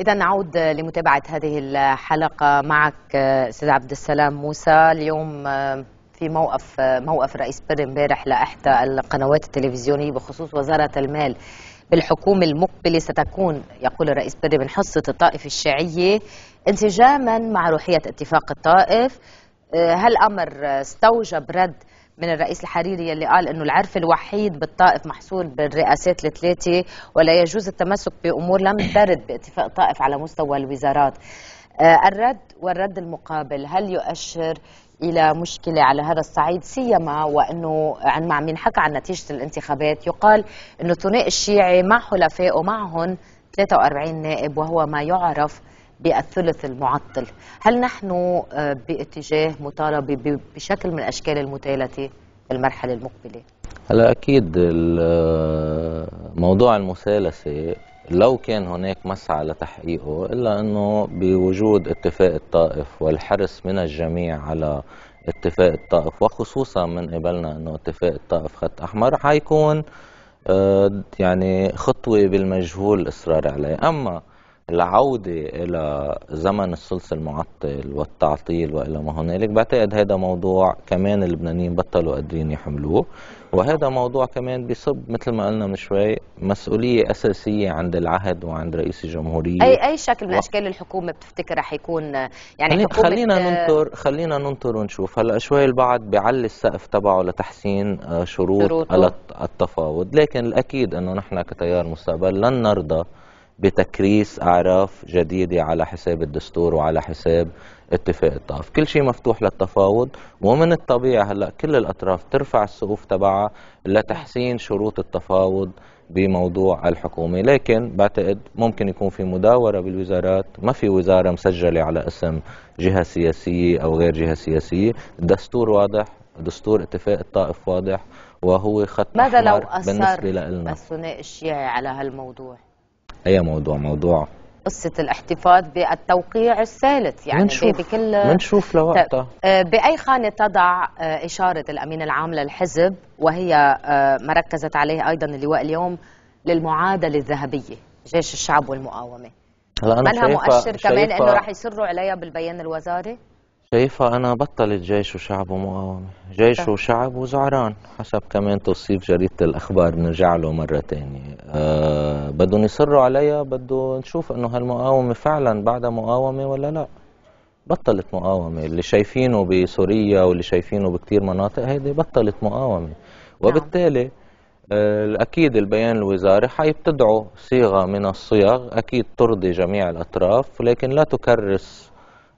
إذا نعود لمتابعة هذه الحلقة معك أستاذ عبد السلام موسى اليوم آه، في موقف آه، موقف رئيس بير امبارح لإحدى القنوات التلفزيونية بخصوص وزارة المال بالحكومة المقبلة ستكون يقول الرئيس بري من حصة الطائف الشيعية انسجاما مع روحية اتفاق الطائف آه، هل أمر استوجب رد من الرئيس الحريري اللي قال انه العرف الوحيد بالطائف محصول بالرئاسات الثلاثه ولا يجوز التمسك بامور لم ترد باتفاق طائف على مستوى الوزارات. آه، الرد والرد المقابل هل يؤشر الى مشكله على هذا الصعيد سيما وانه عن مع عم ينحكى عن نتيجه الانتخابات يقال انه الثنائي الشيعي مع حلفائه معهم 43 نائب وهو ما يعرف بالثلث المعطل هل نحن آه، باتجاه مطالبة بشكل من الأشكال في المرحلة المقبلة؟ هلا أكيد آه، موضوع المثالثة لو كان هناك مسعى لتحقيقه إلا أنه بوجود اتفاق الطائف والحرص من الجميع على اتفاق الطائف وخصوصا من قبلنا أنه اتفاق الطائف خط أحمر حيكون آه، يعني خطوة بالمجهول الإصرار عليه أما العودة إلى زمن الثلث المعطل والتعطيل وإلى ما هنالك بعتقد هذا موضوع كمان اللبنانيين بطلوا قادرين يحملوه وهذا موضوع كمان بصب مثل ما قلنا من شوي مسؤولية أساسية عند العهد وعند رئيس الجمهورية أي أي شكل من و... أشكال الحكومة بتفتكر رح يكون يعني خلينا, حكومة خلينا ننطر خلينا ننطر ونشوف هلا شوي البعض بيعلي السقف تبعه لتحسين آه، شروط التفاوض لكن الأكيد أنه نحن كتيار مستقبل لن نرضى بتكريس اعراف جديده على حساب الدستور وعلى حساب اتفاق الطائف كل شيء مفتوح للتفاوض ومن الطبيعي هلا كل الاطراف ترفع السقوف تبعها لتحسين شروط التفاوض بموضوع الحكومه لكن بعتقد ممكن يكون في مداوره بالوزارات ما في وزاره مسجله على اسم جهه سياسيه او غير جهه سياسيه الدستور واضح دستور اتفاق الطائف واضح وهو خط ماذا لو اثر بالنسبه لنا الثنائي الشيعي على هالموضوع اي موضوع موضوع قصة الاحتفاظ بالتوقيع الثالث يعني منشوف بكل منشوف لوقتها آه، بأي خانة تضع آه، إشارة الأمين العام للحزب وهي آه، ما ركزت عليه أيضا اللواء اليوم للمعادلة الذهبية جيش الشعب والمقاومة هلا أنا ما مؤشر شايفة كمان أنه راح يصروا عليها بالبيان الوزاري؟ شايفها أنا بطلت جيش وشعب ومقاومة جيش وشعب وزعران حسب كمان توصيف جريدة الأخبار بنرجع له مرة تانية أه بدهم يصروا عليها بده نشوف إنه هالمقاومة فعلا بعدها مقاومة ولا لا بطلت مقاومة اللي شايفينه بسوريا واللي شايفينه بكتير مناطق هيدي بطلت مقاومة نعم. وبالتالي آه، أكيد البيان الوزاري حيبتدعوا صيغة من الصيغ أكيد ترضي جميع الأطراف لكن لا تكرس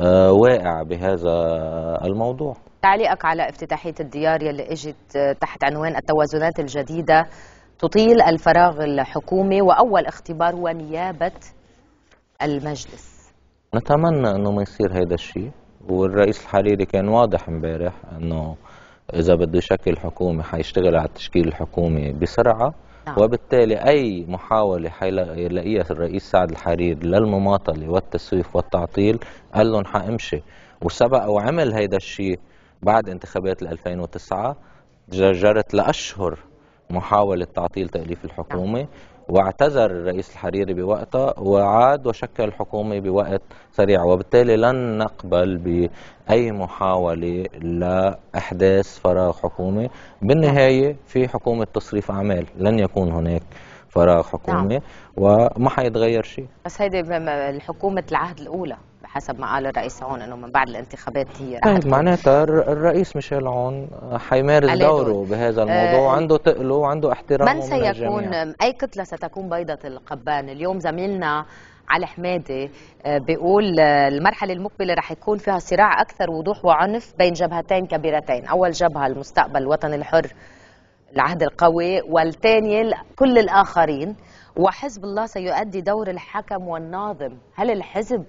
آه، واقع بهذا الموضوع تعليقك على افتتاحية الديار يلي اجت آه، تحت عنوان التوازنات الجديدة تطيل الفراغ الحكومي وأول اختبار هو نيابة المجلس نتمنى أنه ما يصير هذا الشيء والرئيس الحريري كان واضح امبارح أنه إذا بده يشكل حكومة حيشتغل على التشكيل الحكومي بسرعة نعم. وبالتالي أي محاولة يلاقيها الرئيس سعد الحرير للمماطلة والتسويف والتعطيل قال لهم حامشي وسبق وعمل هيدا الشيء بعد انتخابات 2009 جرت لأشهر محاولة تعطيل تأليف الحكومة نعم. واعتذر الرئيس الحريري بوقتها وعاد وشكل حكومة بوقت سريع وبالتالي لن نقبل بأي محاولة لإحداث فراغ حكومي بالنهاية في حكومة تصريف أعمال لن يكون هناك فراغ حكومي نعم. وما حيتغير شيء بس هيدي الحكومة العهد الأولى حسب ما قال الرئيس عون انه من بعد الانتخابات هي طيب معناتها الرئيس ميشيل عون حيمارس دوره بهذا آه، الموضوع آه عنده تقله وعنده احترامه من سيكون من اي كتله ستكون بيضه القبان اليوم زميلنا على حمادة آه، بيقول آه، المرحلة المقبلة رح يكون فيها صراع أكثر وضوح وعنف بين جبهتين كبيرتين أول جبهة المستقبل الوطني الحر العهد القوي والثانية كل الآخرين وحزب الله سيؤدي دور الحكم والناظم هل الحزب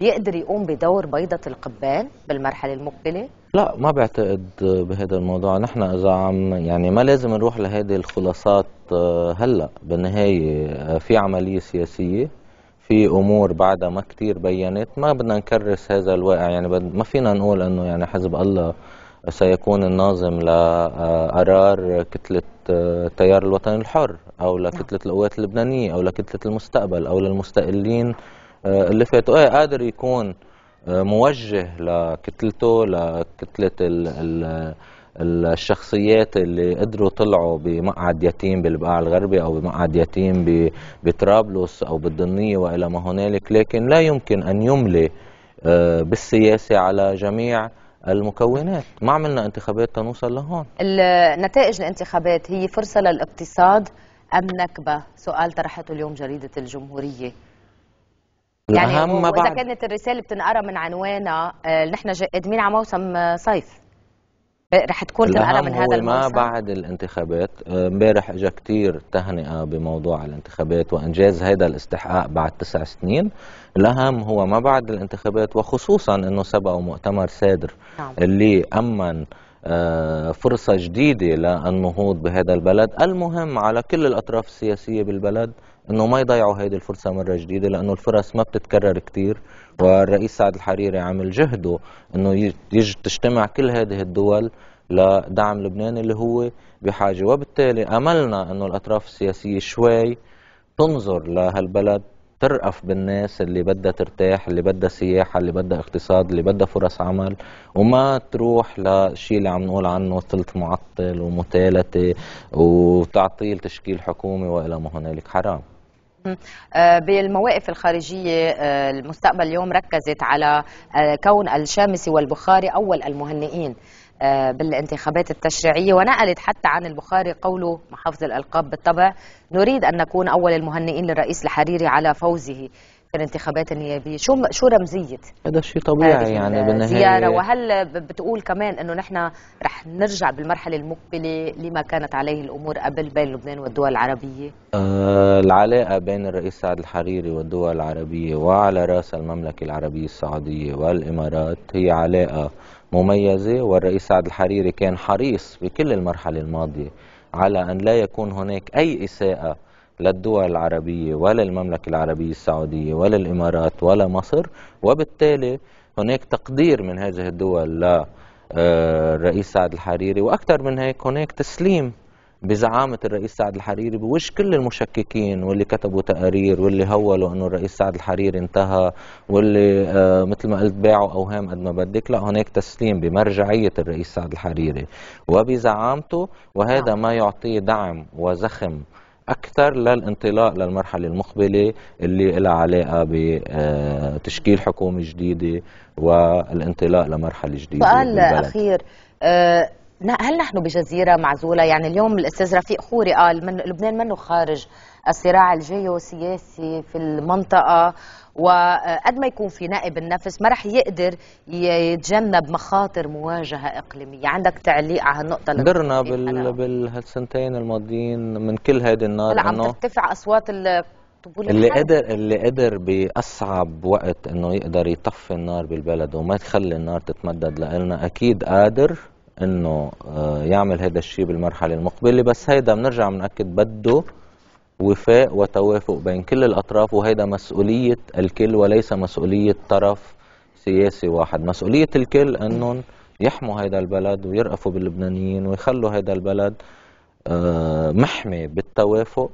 بيقدر يقوم بدور بيضة القبان بالمرحلة المقبلة؟ لا ما بعتقد بهذا الموضوع نحن إذا عم يعني ما لازم نروح لهذه الخلاصات آه، هلأ بالنهاية آه، في عملية سياسية في أمور بعدها ما كتير بينت ما بدنا نكرس هذا الواقع يعني ما فينا نقول أنه يعني حزب الله سيكون الناظم لقرار آه، كتلة تيار الوطن الحر أو لكتلة نعم. القوات اللبنانية أو لكتلة المستقبل أو للمستقلين آه، اللي فاتوا ايه قادر يكون آه، موجه لكتلته لكتله ال ال الشخصيات اللي قدروا طلعوا بمقعد يتيم بالبقاع الغربي او بمقعد يتيم بطرابلس او بالضنيه والى ما هنالك لكن لا يمكن ان يملي آه، بالسياسه على جميع المكونات ما عملنا انتخابات تنوصل لهون النتائج الانتخابات هي فرصه للاقتصاد ام نكبه سؤال طرحته اليوم جريده الجمهوريه يعني الاهم بعد اذا كانت الرساله بتنقرا من عنوانها آه، نحن قادمين على موسم آه، صيف آه، رح تكون تنقرا من هذا الموسم ما بعد الانتخابات امبارح اجى كثير تهنئه بموضوع الانتخابات وانجاز هذا الاستحقاق بعد تسع سنين الاهم هو ما بعد الانتخابات وخصوصا انه سبق مؤتمر سادر نعم. اللي امن آه، فرصة جديدة للنهوض بهذا البلد المهم على كل الأطراف السياسية بالبلد أنه ما يضيعوا هذه الفرصة مرة جديدة لأنه الفرص ما بتتكرر كتير والرئيس سعد الحريري عمل جهده أنه يجي تجتمع كل هذه الدول لدعم لبنان اللي هو بحاجة وبالتالي أملنا أنه الأطراف السياسية شوي تنظر لهالبلد ترأف بالناس اللي بدها ترتاح اللي بدها سياحة اللي بدها اقتصاد اللي بدها فرص عمل وما تروح لشيء اللي عم نقول عنه ثلث معطل ومتالته وتعطيل تشكيل حكومي وإلى ما هنالك حرام آه، بالمواقف الخارجية آه، المستقبل اليوم ركزت على آه، كون الشامسي والبخاري أول المهنئين آه، بالانتخابات التشريعية ونقلت حتى عن البخاري قوله محافظ الألقاب بالطبع نريد أن نكون أول المهنئين للرئيس الحريري على فوزه الانتخابات النيابيه شو شو رمزيه هذا شيء طبيعي يعني بالنهايه زياره وهل بتقول كمان انه نحن رح نرجع بالمرحله المقبله لما كانت عليه الامور قبل بين لبنان والدول العربيه آه العلاقه بين الرئيس سعد الحريري والدول العربيه وعلى راس المملكه العربيه السعوديه والامارات هي علاقه مميزه والرئيس سعد الحريري كان حريص بكل المرحله الماضيه على ان لا يكون هناك اي اساءه لا الدول العربية ولا المملكة العربية السعودية ولا الإمارات ولا مصر وبالتالي هناك تقدير من هذه الدول ل آه، الرئيس سعد الحريري وأكثر من هيك هناك تسليم بزعامة الرئيس سعد الحريري بوش كل المشككين واللي كتبوا تقارير واللي هولوا انه الرئيس سعد الحريري انتهى واللي آه مثل ما قلت باعوا اوهام قد ما بدك لا هناك تسليم بمرجعية الرئيس سعد الحريري وبزعامته وهذا نعم. ما يعطيه دعم وزخم اكثر للانطلاق للمرحله المقبله اللي لها علاقه بتشكيل آه، حكومه جديده والانطلاق لمرحله جديده سؤال اخير آه، هل نحن بجزيره معزوله يعني اليوم الاستاذ رفيق خوري قال من لبنان منه خارج الصراع الجيوسياسي في المنطقه وقد ما يكون في نائب النفس ما رح يقدر يتجنب مخاطر مواجهه اقليميه عندك تعليق على هالنقطه قدرنا بالسنتين الماضيين من كل هيدي النار عم ترتفع اصوات الطبول اللي اللي قدر اللي قدر باصعب وقت انه يقدر يطفي النار بالبلد وما تخلي النار تتمدد لنا اكيد قادر انه آه، يعمل هذا الشيء بالمرحله المقبله بس هيدا بنرجع بناكد بده وفاء وتوافق بين كل الأطراف وهذا مسؤولية الكل وليس مسؤولية طرف سياسي واحد مسؤولية الكل أنهم يحموا هذا البلد ويرأفوا باللبنانيين ويخلوا هذا البلد آه، محمي بالتوافق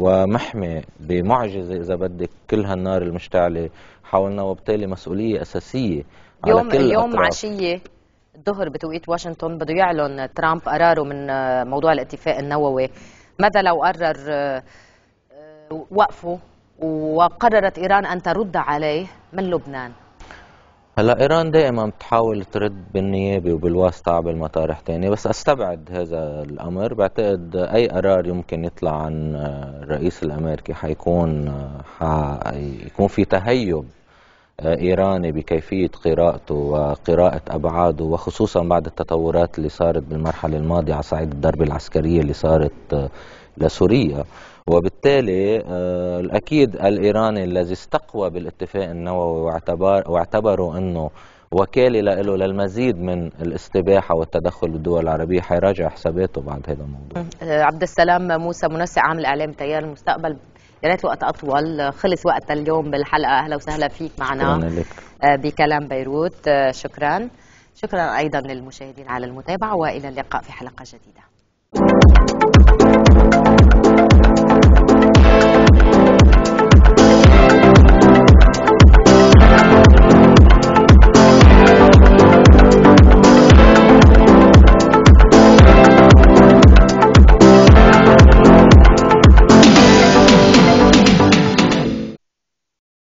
ومحمي بمعجزة إذا بدك كل هالنار المشتعلة حولنا وبالتالي مسؤولية أساسية على يوم كل اليوم عشية الظهر بتوقيت واشنطن بده يعلن ترامب قراره من آه، موضوع الاتفاق النووي ماذا لو قرر آه، وقفه وقررت إيران أن ترد عليه من لبنان هلا ايران دائما بتحاول ترد بالنيابه وبالواسطه على المطارح تاني بس استبعد هذا الامر بعتقد اي قرار يمكن يطلع عن آه، الرئيس الامريكي حيكون آه، حيكون في تهيب آه، إيراني بكيفية قراءته وقراءة أبعاده وخصوصا بعد التطورات اللي صارت بالمرحلة الماضية على صعيد الضرب العسكرية اللي صارت آه، لسوريا وبالتالي آه، الأكيد الإيراني الذي استقوى بالاتفاق النووي واعتبر واعتبروا أنه وكالة له للمزيد من الاستباحة والتدخل بالدول العربية حيراجع حساباته بعد هذا الموضوع عبد السلام موسى منسق عام الإعلام تيار المستقبل يا ريت وقت اطول خلص وقت اليوم بالحلقه اهلا وسهلا فيك معنا آه، بكلام بيروت آه، شكرا شكرا ايضا للمشاهدين على المتابعه والى اللقاء في حلقه جديده Thank you.